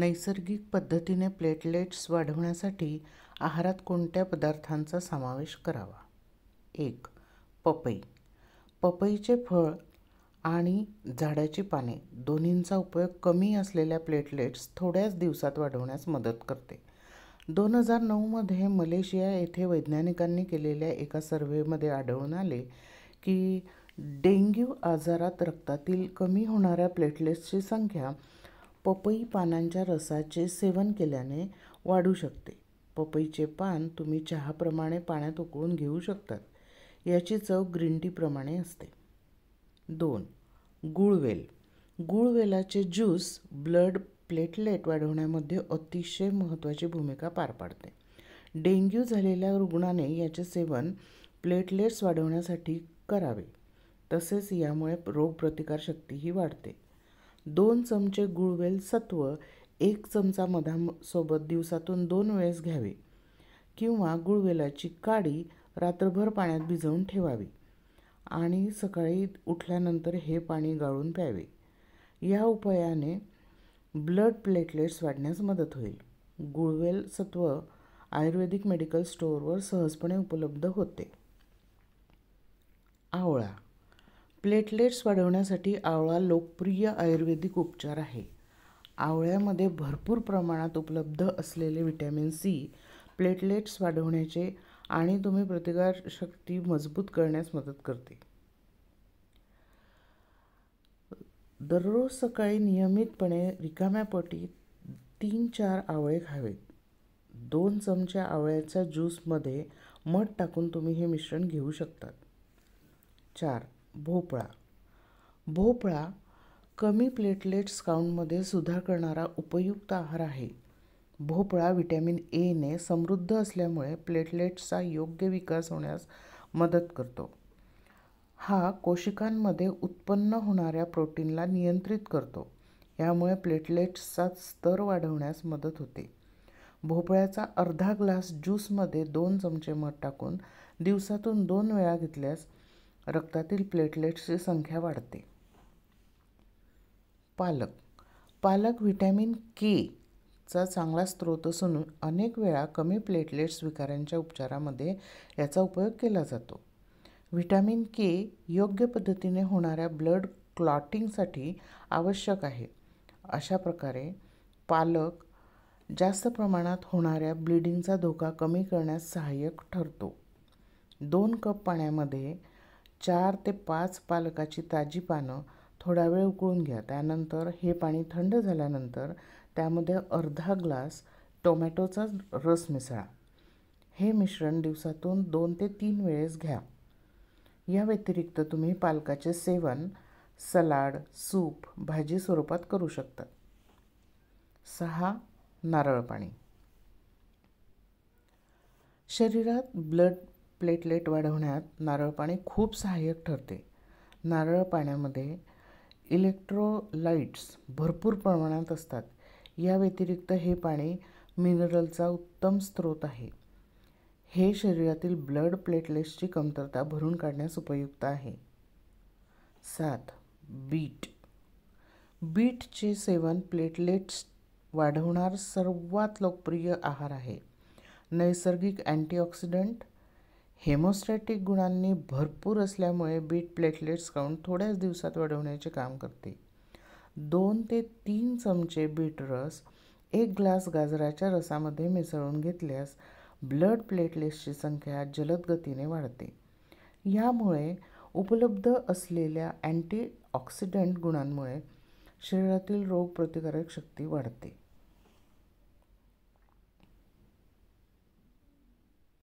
नैसर्गिक पद्धतीने प्लेटलेट्स वाढवण्यासाठी आहारात कोणत्या पदार्थांचा समावेश करावा एक पपई पपईचे फळ आणि झाडाची पाने दोन्हींचा उपयोग कमी असलेल्या प्लेटलेट्स थोड्याच दिवसात वाढवण्यास मदत करते दोन हजार नऊमध्ये मलेशिया येथे वैज्ञानिकांनी केलेल्या एका सर्व्हेमध्ये आढळून आले की डेंग्यू आजारात रक्तातील कमी होणाऱ्या प्लेटलेट्सची संख्या पपई पानांच्या रसाचे सेवन केल्याने वाढू शकते पपईचे पान तुम्ही चहाप्रमाणे पाण्यात उकळून घेऊ शकतात याची चव ग्रीन टीप्रमाणे असते दोन गुळवेल गुळवेलाचे ज्यूस ब्लड प्लेटलेट वाढवण्यामध्ये अतिशय महत्त्वाची भूमिका पार पाडते डेंग्यू झालेल्या रुग्णाने याचे सेवन प्लेटलेट्स वाढवण्यासाठी करावे तसेच यामुळे रोगप्रतिकारशक्तीही वाढते दोन चमचे गुळवेल सत्व एक चमचा मधासोबत दिवसातून दोन वेळेस घ्यावे किंवा गुळवेलाची काडी रात्रभर पाण्यात भिजवून ठेवावी आणि सकाळी उठल्यानंतर हे पाणी गाळून प्यावे या उपायाने ब्लड प्लेटलेट्स वाढण्यास मदत होईल गुळवेल सत्व आयुर्वेदिक मेडिकल स्टोअरवर सहजपणे उपलब्ध होते आवळा प्लेटलेट्स वाढवण्यासाठी आवळा लोकप्रिय आयुर्वेदिक उपचार आहे आवळ्यामध्ये भरपूर प्रमाणात उपलब्ध असलेले विटॅमिन सी प्लेटलेट्स वाढवण्याचे आणि तुम्ही प्रतिकारशक्ती मजबूत करण्यास मदत करते दररोज सकाळी नियमितपणे रिकाम्या पोटी तीन चार आवळे खावेत दोन चमच्या आवळ्याच्या ज्यूसमध्ये मध टाकून तुम्ही हे मिश्रण घेऊ शकतात चार भोपळा भोपळा कमी प्लेटलेट्स काउंटमध्ये सुधार करणारा उपयुक्त आहार आहे भोपळा व्हिटॅमिन एने समृद्ध असल्यामुळे प्लेटलेट्सचा योग्य विकास होण्यास मदत करतो हा कोशिकांमध्ये उत्पन्न होणाऱ्या प्रोटीनला नियंत्रित करतो यामुळे प्लेटलेट्सचा स्तर वाढवण्यास मदत होते भोपळ्याचा अर्धा ग्लास ज्यूसमध्ये दोन चमचे मध टाकून दिवसातून दोन वेळा घेतल्यास रक्तातील प्लेटलेट्सची संख्या वाढते पालक पालक व्हिटॅमिन के चा चांगला स्रोत असून अनेक वेळा कमी प्लेटलेट्स विकारांच्या उपचारामध्ये याचा उपयोग केला जातो व्हिटॅमिन के योग्य पद्धतीने होणाऱ्या ब्लड क्लॉटिंगसाठी आवश्यक आहे अशा प्रकारे पालक जास्त प्रमाणात होणाऱ्या ब्लिडिंगचा धोका कमी करण्यास सहाय्यक ठरतो दोन कप पाण्यामध्ये चार ते पाच पालकाची ताजी पानं थोडा वेळ उकळून घ्या त्यानंतर हे पाणी थंड झाल्यानंतर त्यामध्ये अर्धा ग्लास टोमॅटोचा रस मिसळा हे मिश्रण दिवसातून दोन ते तीन वेळेस घ्या या व्यतिरिक्त तुम्ही पालकाचे सेवन सलाड सूप भाजी स्वरूपात करू शकता सहा नारळ पाणी शरीरात ब्लड प्लेटलेट वाढवण्यात नारळ पाणी खूप सहाय्यक ठरते नारळ पाण्यामध्ये इलेक्ट्रोलाइट्स भरपूर प्रमाणात असतात या व्यतिरिक्त हे पाणी मिनरलचा उत्तम स्रोत आहे हे शरीरातील ब्लड प्लेटलेट्सची कमतरता भरून काढण्यास उपयुक्त आहे सात बीट बीटचे सेवन प्लेटलेट्स वाढवणार सर्वात लोकप्रिय आहार आहे नैसर्गिक अँटीऑक्सिडंट हेमोस्टॅटिक गुणांनी भरपूर असल्यामुळे बीट प्लेटलेट्स काउंट थोड्याच दिवसात वाढवण्याचे काम करते दोन ते तीन चमचे बीट रस एक ग्लास गाजराच्या रसामध्ये मिसळून घेतल्यास ब्लड प्लेटलेट्सची संख्या जलद गतीने वाढते ह्यामुळे उपलब्ध असलेल्या अँटीऑक्सिडंट गुणांमुळे शरीरातील रोगप्रतिकारक शक्ती वाढते